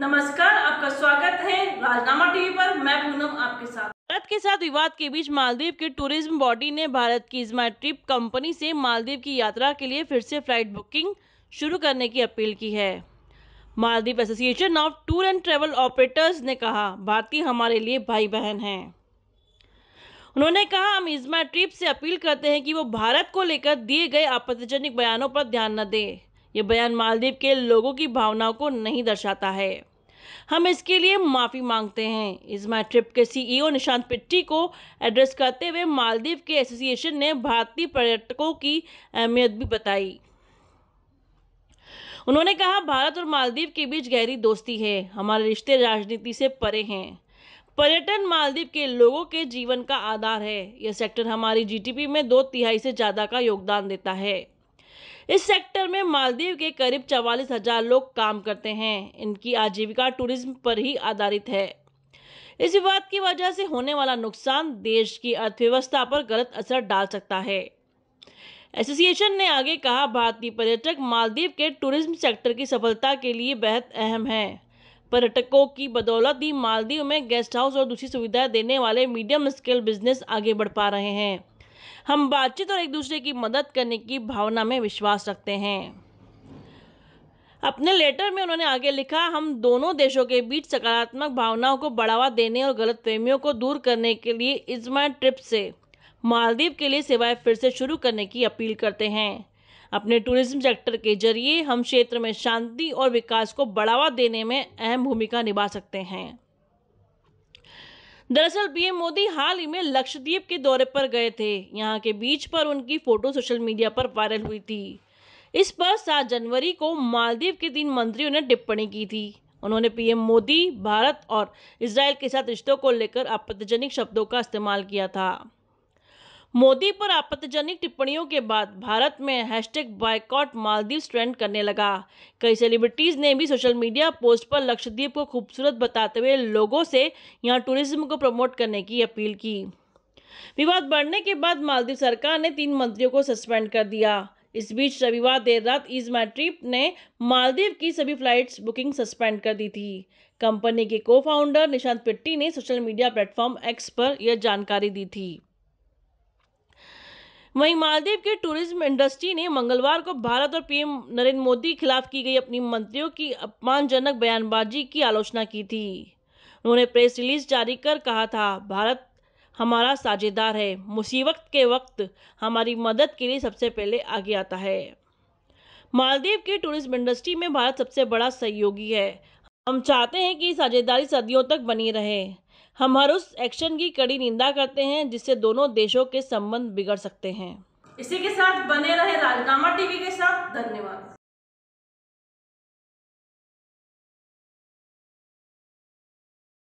नमस्कार आपका स्वागत है राजनामा टीवी पर मैं पूनम आपके साथ भारत के साथ विवाद के बीच मालदीव के टूरिज्म बॉडी ने भारत की इजमा ट्रिप कंपनी से मालदीव की यात्रा के लिए फिर से फ्लाइट बुकिंग शुरू करने की अपील की है Maldives association of tour and travel operators ने कहा भारतीय हमारे लिए भाई बहन हैं उन्होंने कहा हम इजमा ट्रिप से अपील करते हैं कि वो भारत को लेकर दिए गए आपत्तिजनक बयानों पर ध्यान न दें ये बयान मालदीव के लोगों की भावनाओं को नहीं दर्शाता है हम इसके लिए माफ़ी मांगते हैं इसमा ट्रिप के सीईओ e निशांत पिट्टी को एड्रेस करते हुए मालदीव के एसोसिएशन ने भारतीय पर्यटकों की अहमियत भी बताई उन्होंने कहा भारत और मालदीव के बीच गहरी दोस्ती है हमारे रिश्ते राजनीति से परे हैं पर्यटन मालदीव के लोगों के जीवन का आधार है यह सेक्टर हमारी जीडीपी में दो तिहाई से ज़्यादा का योगदान देता है इस सेक्टर में मालदीव के करीब चवालीस हजार लोग काम करते हैं इनकी आजीविका टूरिज्म पर ही आधारित है इस विवाद की वजह से होने वाला नुकसान देश की अर्थव्यवस्था पर गलत असर डाल सकता है एसोसिएशन ने आगे कहा भारतीय पर्यटक मालदीव के टूरिज्म सेक्टर की सफलता के लिए बेहद अहम है पर्यटकों की बदौलत ही मालदीव में गेस्ट हाउस और दूसरी सुविधाएं देने वाले मीडियम स्केल बिजनेस आगे बढ़ पा रहे हैं हम बातचीत और एक दूसरे की मदद करने की भावना में विश्वास रखते हैं अपने लेटर में उन्होंने आगे लिखा हम दोनों देशों के बीच सकारात्मक भावनाओं को बढ़ावा देने और गलत फहमियों को दूर करने के लिए इजमा ट्रिप से मालदीव के लिए सेवाएं फिर से शुरू करने की अपील करते हैं अपने टूरिज्म सेक्टर के जरिए हम क्षेत्र में शांति और विकास को बढ़ावा देने में अहम भूमिका निभा सकते हैं दरअसल पीएम मोदी हाल ही में लक्षद्वीप के दौरे पर गए थे यहाँ के बीच पर उनकी फोटो सोशल मीडिया पर वायरल हुई थी इस पर सात जनवरी को मालदीव के तीन मंत्रियों ने टिप्पणी की थी उन्होंने पीएम मोदी भारत और इसराइल के साथ रिश्तों को लेकर आपत्तिजनक शब्दों का इस्तेमाल किया था मोदी पर आपत्तिजनक टिप्पणियों के बाद भारत में हैशटैग बायकॉट मालदीव ट्रेंड करने लगा कई सेलिब्रिटीज ने भी सोशल मीडिया पोस्ट पर लक्षद्वीप को खूबसूरत बताते हुए लोगों से यहां टूरिज्म को प्रमोट करने की अपील की विवाद बढ़ने के बाद मालदीव सरकार ने तीन मंत्रियों को सस्पेंड कर दिया इस बीच रविवार देर रात इज माई ट्रिप ने मालदीव की सभी फ्लाइट्स बुकिंग सस्पेंड कर दी थी कंपनी के को फाउंडर निशांत पिट्टी ने सोशल मीडिया प्लेटफॉर्म एक्स पर यह जानकारी दी थी वहीं मालदीव के टूरिज्म इंडस्ट्री ने मंगलवार को भारत और पीएम नरेंद्र मोदी के खिलाफ की गई अपनी मंत्रियों की अपमानजनक बयानबाजी की आलोचना की थी उन्होंने प्रेस रिलीज जारी कर कहा था भारत हमारा साझेदार है मुसीबत के वक्त हमारी मदद के लिए सबसे पहले आगे आता है मालदीव के टूरिज्म इंडस्ट्री में भारत सबसे बड़ा सहयोगी है हम चाहते हैं कि साझेदारी सदियों तक बनी रहे हम हर उस एक्शन की कड़ी निंदा करते हैं जिससे दोनों देशों के संबंध बिगड़ सकते हैं इसी के साथ बने रहे राजनामा टीवी के साथ धन्यवाद